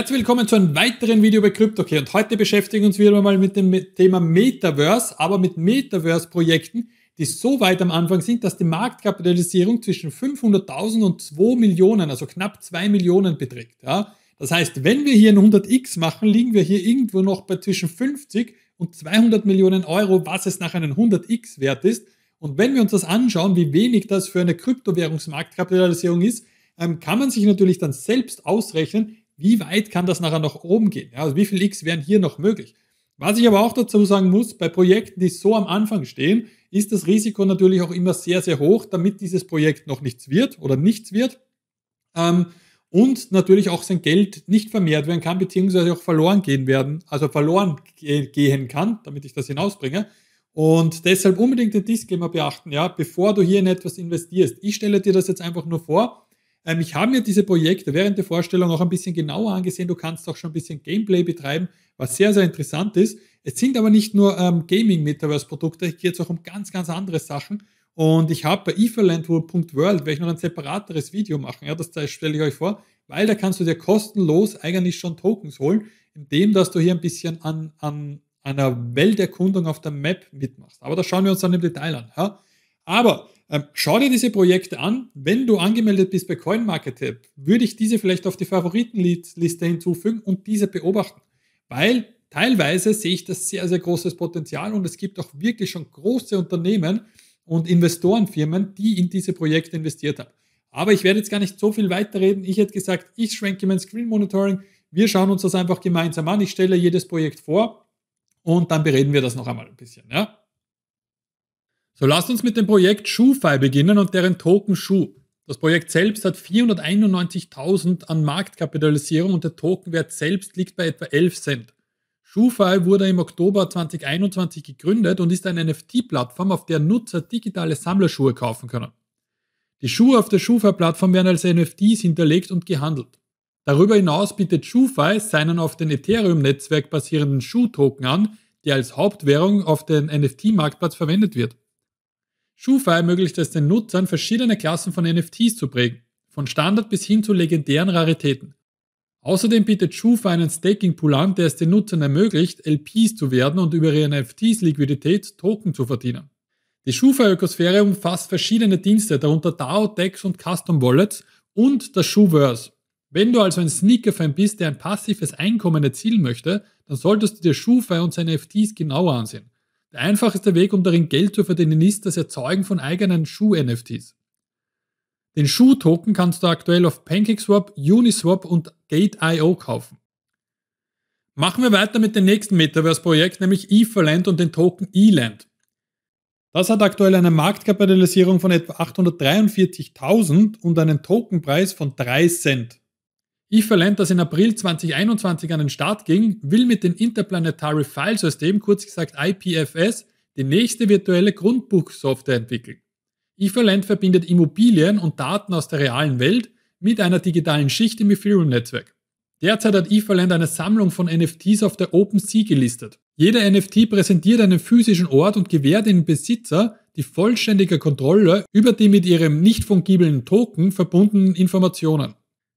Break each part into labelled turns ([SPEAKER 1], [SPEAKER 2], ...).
[SPEAKER 1] Herzlich willkommen zu einem weiteren Video bei CryptoKey und heute beschäftigen wir uns wieder mal mit dem Thema Metaverse, aber mit Metaverse-Projekten, die so weit am Anfang sind, dass die Marktkapitalisierung zwischen 500.000 und 2 Millionen, also knapp 2 Millionen beträgt. Ja? Das heißt, wenn wir hier ein 100x machen, liegen wir hier irgendwo noch bei zwischen 50 und 200 Millionen Euro, was es nach einem 100x wert ist. Und wenn wir uns das anschauen, wie wenig das für eine Kryptowährungsmarktkapitalisierung ist, ähm, kann man sich natürlich dann selbst ausrechnen, wie weit kann das nachher nach oben gehen? Ja, also wie viel X wären hier noch möglich? Was ich aber auch dazu sagen muss, bei Projekten, die so am Anfang stehen, ist das Risiko natürlich auch immer sehr, sehr hoch, damit dieses Projekt noch nichts wird oder nichts wird. Ähm, und natürlich auch sein Geld nicht vermehrt werden kann, beziehungsweise auch verloren gehen werden, also verloren gehen kann, damit ich das hinausbringe. Und deshalb unbedingt den Disclaimer beachten, ja, bevor du hier in etwas investierst. Ich stelle dir das jetzt einfach nur vor, ähm, ich habe mir diese Projekte während der Vorstellung auch ein bisschen genauer angesehen. Du kannst auch schon ein bisschen Gameplay betreiben, was sehr, sehr interessant ist. Es sind aber nicht nur ähm, Gaming-Metaverse-Produkte, es geht es auch um ganz, ganz andere Sachen. Und ich habe bei Etherland.world, werde ich noch ein separateres Video machen, ja, das stelle ich euch vor, weil da kannst du dir kostenlos eigentlich schon Tokens holen, indem dass du hier ein bisschen an, an einer Welterkundung auf der Map mitmachst. Aber das schauen wir uns dann im Detail an. Ja? Aber ähm, schau dir diese Projekte an. Wenn du angemeldet bist bei CoinMarketApp, würde ich diese vielleicht auf die Favoritenliste hinzufügen und diese beobachten. Weil teilweise sehe ich das sehr, sehr großes Potenzial und es gibt auch wirklich schon große Unternehmen und Investorenfirmen, die in diese Projekte investiert haben. Aber ich werde jetzt gar nicht so viel weiterreden. Ich hätte gesagt, ich schwenke mein Screen Monitoring. Wir schauen uns das einfach gemeinsam an. Ich stelle jedes Projekt vor und dann bereden wir das noch einmal ein bisschen. Ja? So lasst uns mit dem Projekt ShoeFi beginnen und deren Token Shoe. Das Projekt selbst hat 491.000 an Marktkapitalisierung und der Tokenwert selbst liegt bei etwa 11 Cent. ShoeFi wurde im Oktober 2021 gegründet und ist eine NFT-Plattform, auf der Nutzer digitale Sammlerschuhe kaufen können. Die Schuhe auf der ShoeFi-Plattform werden als NFTs hinterlegt und gehandelt. Darüber hinaus bietet ShoeFi seinen auf dem Ethereum-Netzwerk basierenden Schuh-Token an, der als Hauptwährung auf dem NFT-Marktplatz verwendet wird. Shufa ermöglicht es den Nutzern, verschiedene Klassen von NFTs zu prägen, von Standard bis hin zu legendären Raritäten. Außerdem bietet Shufa einen Staking-Pool an, der es den Nutzern ermöglicht, LPs zu werden und über ihre NFTs Liquidität Token zu verdienen. Die Shufa-Ökosphäre umfasst verschiedene Dienste, darunter DAO, DEX und Custom Wallets und das Shuverse. Wenn du also ein Sneaker-Fan bist, der ein passives Einkommen erzielen möchte, dann solltest du dir Shufa und seine NFTs genauer ansehen. Der einfachste Weg, um darin Geld zu verdienen, ist das Erzeugen von eigenen Schuh-NFTs. Den Schuh-Token kannst du aktuell auf PancakeSwap, Uniswap und Gate.io kaufen. Machen wir weiter mit dem nächsten Metaverse-Projekt, nämlich Etherland und den Token Eland. Das hat aktuell eine Marktkapitalisierung von etwa 843.000 und einen Tokenpreis von 3 Cent. Evalent, das in April 2021 an den Start ging, will mit dem Interplanetary File System, kurz gesagt IPFS, die nächste virtuelle Grundbuchsoftware entwickeln. Evalent verbindet Immobilien und Daten aus der realen Welt mit einer digitalen Schicht im Ethereum-Netzwerk. Derzeit hat Evalent eine Sammlung von NFTs auf der OpenSea gelistet. Jeder NFT präsentiert einen physischen Ort und gewährt den Besitzer die vollständige Kontrolle über die mit ihrem nicht fungiblen Token verbundenen Informationen.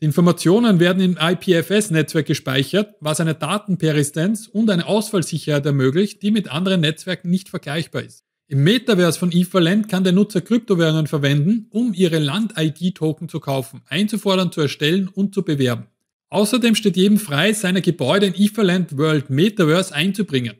[SPEAKER 1] Die Informationen werden im IPFS-Netzwerk gespeichert, was eine Datenperistenz und eine Ausfallsicherheit ermöglicht, die mit anderen Netzwerken nicht vergleichbar ist. Im Metaverse von Etherland kann der Nutzer Kryptowährungen verwenden, um ihre Land-ID-Token zu kaufen, einzufordern, zu erstellen und zu bewerben. Außerdem steht jedem frei, seine Gebäude in Etherland World Metaverse einzubringen.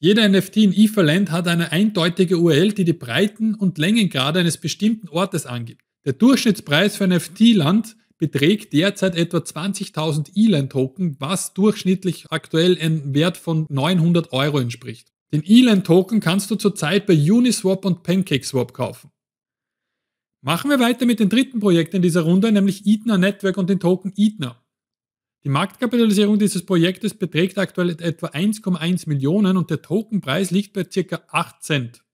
[SPEAKER 1] Jeder NFT in Etherland hat eine eindeutige URL, die die Breiten und Längengrade eines bestimmten Ortes angibt. Der Durchschnittspreis für NFT-Land beträgt derzeit etwa 20.000 ELAN-Token, was durchschnittlich aktuell einen Wert von 900 Euro entspricht. Den ELAN-Token kannst du zurzeit bei Uniswap und PancakeSwap kaufen. Machen wir weiter mit dem dritten Projekt in dieser Runde, nämlich Eatner Network und den Token Eatner. Die Marktkapitalisierung dieses Projektes beträgt aktuell etwa 1,1 Millionen und der Tokenpreis liegt bei ca. 8 Cent.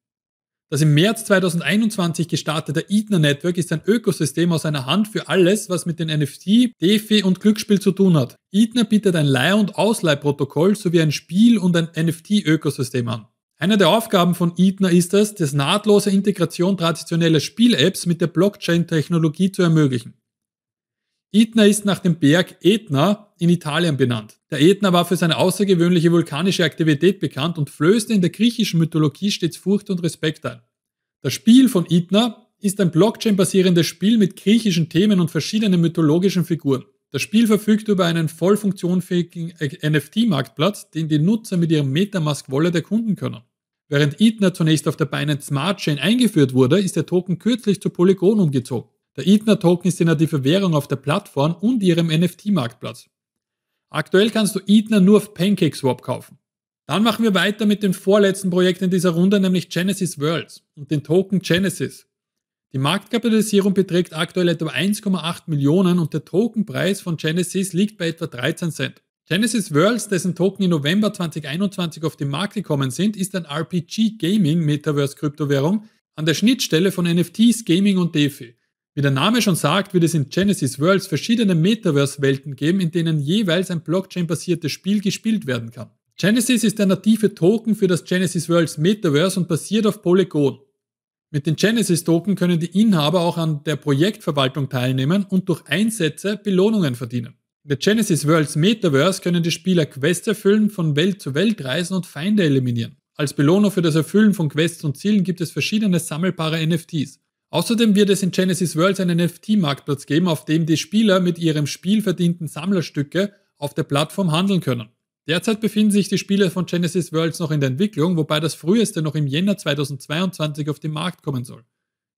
[SPEAKER 1] Das im März 2021 gestartete Eatner Network ist ein Ökosystem aus einer Hand für alles, was mit den NFT, DeFi und Glücksspiel zu tun hat. Eatner bietet ein Leih- und Ausleihprotokoll sowie ein Spiel- und ein NFT-Ökosystem an. Eine der Aufgaben von Eatner ist es, das nahtlose Integration traditioneller Spiel-Apps mit der Blockchain-Technologie zu ermöglichen. Itna ist nach dem Berg Etna in Italien benannt. Der Etna war für seine außergewöhnliche vulkanische Aktivität bekannt und flößte in der griechischen Mythologie stets Furcht und Respekt ein. Das Spiel von Itna ist ein Blockchain-basierendes Spiel mit griechischen Themen und verschiedenen mythologischen Figuren. Das Spiel verfügt über einen voll funktionsfähigen äh, NFT-Marktplatz, den die Nutzer mit ihrem Metamask-Wallet erkunden können. Während Itna zunächst auf der Binance Smart Chain eingeführt wurde, ist der Token kürzlich zu Polygon umgezogen. Der Ethner-Token ist die native Währung auf der Plattform und ihrem NFT-Marktplatz. Aktuell kannst du Ethner nur auf PancakeSwap kaufen. Dann machen wir weiter mit dem vorletzten Projekt in dieser Runde, nämlich Genesis Worlds und den Token Genesis. Die Marktkapitalisierung beträgt aktuell etwa 1,8 Millionen und der Tokenpreis von Genesis liegt bei etwa 13 Cent. Genesis Worlds, dessen Token im November 2021 auf den Markt gekommen sind, ist ein RPG Gaming Metaverse Kryptowährung an der Schnittstelle von NFTs, Gaming und DeFi. Wie der Name schon sagt, wird es in Genesis Worlds verschiedene Metaverse-Welten geben, in denen jeweils ein Blockchain-basiertes Spiel gespielt werden kann. Genesis ist der native Token für das Genesis Worlds Metaverse und basiert auf Polygon. Mit den Genesis-Token können die Inhaber auch an der Projektverwaltung teilnehmen und durch Einsätze Belohnungen verdienen. In der Genesis Worlds Metaverse können die Spieler Quests erfüllen, von Welt zu Welt reisen und Feinde eliminieren. Als Belohnung für das Erfüllen von Quests und Zielen gibt es verschiedene sammelbare NFTs. Außerdem wird es in Genesis Worlds einen NFT-Marktplatz geben, auf dem die Spieler mit ihrem Spiel verdienten Sammlerstücke auf der Plattform handeln können. Derzeit befinden sich die Spiele von Genesis Worlds noch in der Entwicklung, wobei das früheste noch im Jänner 2022 auf den Markt kommen soll.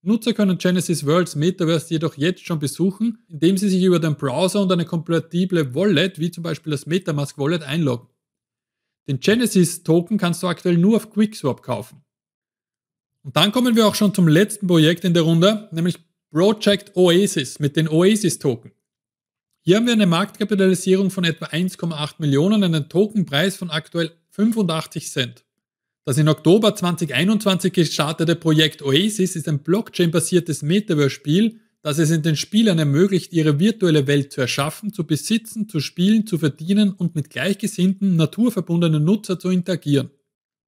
[SPEAKER 1] Nutzer können Genesis Worlds Metaverse jedoch jetzt schon besuchen, indem sie sich über den Browser und eine kompatible Wallet, wie zum Beispiel das Metamask Wallet, einloggen. Den Genesis Token kannst du aktuell nur auf QuickSwap kaufen. Und dann kommen wir auch schon zum letzten Projekt in der Runde, nämlich Project Oasis mit den Oasis-Token. Hier haben wir eine Marktkapitalisierung von etwa 1,8 Millionen, einen Tokenpreis von aktuell 85 Cent. Das in Oktober 2021 gestartete Projekt Oasis ist ein Blockchain-basiertes Metaverse-Spiel, das es in den Spielern ermöglicht, ihre virtuelle Welt zu erschaffen, zu besitzen, zu spielen, zu verdienen und mit gleichgesinnten, naturverbundenen Nutzer zu interagieren.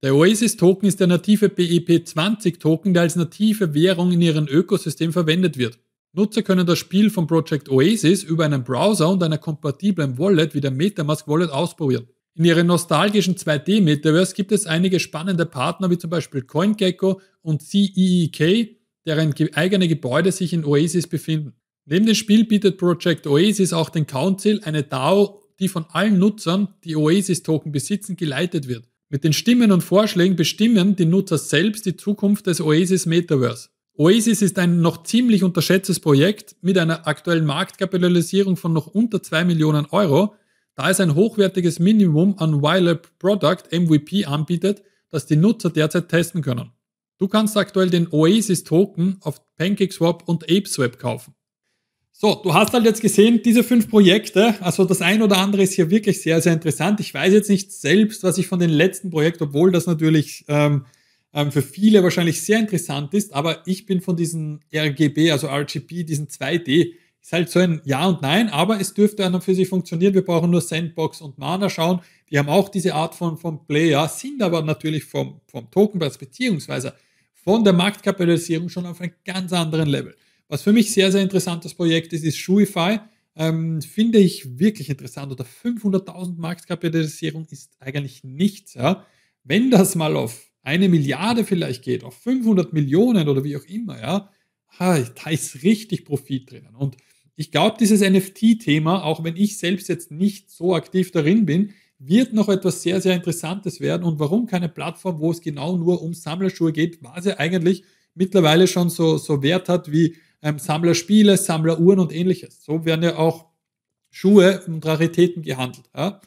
[SPEAKER 1] Der Oasis-Token ist der native BEP20-Token, der als native Währung in ihrem Ökosystem verwendet wird. Nutzer können das Spiel von Project Oasis über einen Browser und einer kompatiblen Wallet wie der Metamask Wallet ausprobieren. In ihrem nostalgischen 2D-Metaverse gibt es einige spannende Partner wie zum Beispiel CoinGecko und CEEK, deren eigene Gebäude sich in Oasis befinden. Neben dem Spiel bietet Project Oasis auch den Council, eine DAO, die von allen Nutzern, die Oasis-Token besitzen, geleitet wird. Mit den Stimmen und Vorschlägen bestimmen die Nutzer selbst die Zukunft des Oasis Metaverse. Oasis ist ein noch ziemlich unterschätztes Projekt mit einer aktuellen Marktkapitalisierung von noch unter 2 Millionen Euro, da es ein hochwertiges Minimum an YLab Product MVP anbietet, das die Nutzer derzeit testen können. Du kannst aktuell den Oasis Token auf PancakeSwap und ApeSwap kaufen. So, du hast halt jetzt gesehen, diese fünf Projekte, also das ein oder andere ist hier wirklich sehr, sehr interessant. Ich weiß jetzt nicht selbst, was ich von den letzten Projekten, obwohl das natürlich ähm, ähm, für viele wahrscheinlich sehr interessant ist, aber ich bin von diesen RGB, also RGB, diesen 2D, ist halt so ein Ja und Nein, aber es dürfte an und für sich funktionieren. Wir brauchen nur Sandbox und Mana schauen. Die haben auch diese Art von, von Player, sind aber natürlich vom, vom Tokenpreis beziehungsweise von der Marktkapitalisierung schon auf einem ganz anderen Level. Was für mich sehr, sehr interessantes Projekt ist, ist Shuify. Ähm, finde ich wirklich interessant. Oder 500.000 Marktkapitalisierung ist eigentlich nichts. Ja? Wenn das mal auf eine Milliarde vielleicht geht, auf 500 Millionen oder wie auch immer, ja, da ist richtig Profit drinnen. Und ich glaube, dieses NFT-Thema, auch wenn ich selbst jetzt nicht so aktiv darin bin, wird noch etwas sehr, sehr Interessantes werden. Und warum keine Plattform, wo es genau nur um Sammlerschuhe geht, was ja eigentlich mittlerweile schon so, so Wert hat wie ähm, Sammler Uhren und ähnliches. So werden ja auch Schuhe und Raritäten gehandelt. Ja.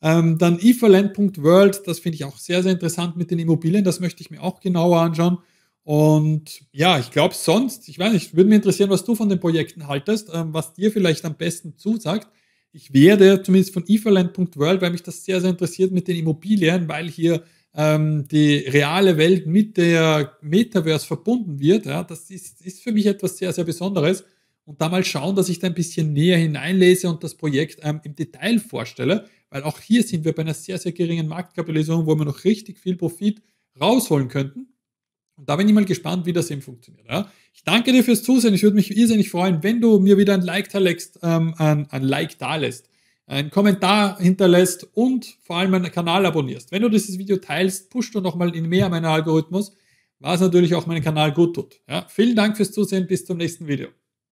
[SPEAKER 1] Ähm, dann ifaland.world, das finde ich auch sehr, sehr interessant mit den Immobilien, das möchte ich mir auch genauer anschauen. Und ja, ich glaube sonst, ich weiß nicht, würde mich interessieren, was du von den Projekten haltest, ähm, was dir vielleicht am besten zusagt. Ich werde zumindest von ifaland.world, weil mich das sehr, sehr interessiert mit den Immobilien, weil hier ähm, die reale Welt mit der Metaverse verbunden wird, ja, das ist, ist für mich etwas sehr, sehr Besonderes. Und da mal schauen, dass ich da ein bisschen näher hineinlese und das Projekt ähm, im Detail vorstelle, weil auch hier sind wir bei einer sehr, sehr geringen Marktkapitalisierung, wo wir noch richtig viel Profit rausholen könnten. Und da bin ich mal gespannt, wie das eben funktioniert. Ja. Ich danke dir fürs Zusehen. Ich würde mich irrsinnig freuen, wenn du mir wieder ein Like da lässt, ähm, ein, ein Like da lässt einen Kommentar hinterlässt und vor allem meinen Kanal abonnierst. Wenn du dieses Video teilst, pusht du nochmal in mehr meinen Algorithmus, was natürlich auch meinen Kanal gut tut. Ja, vielen Dank fürs Zusehen, bis zum nächsten Video.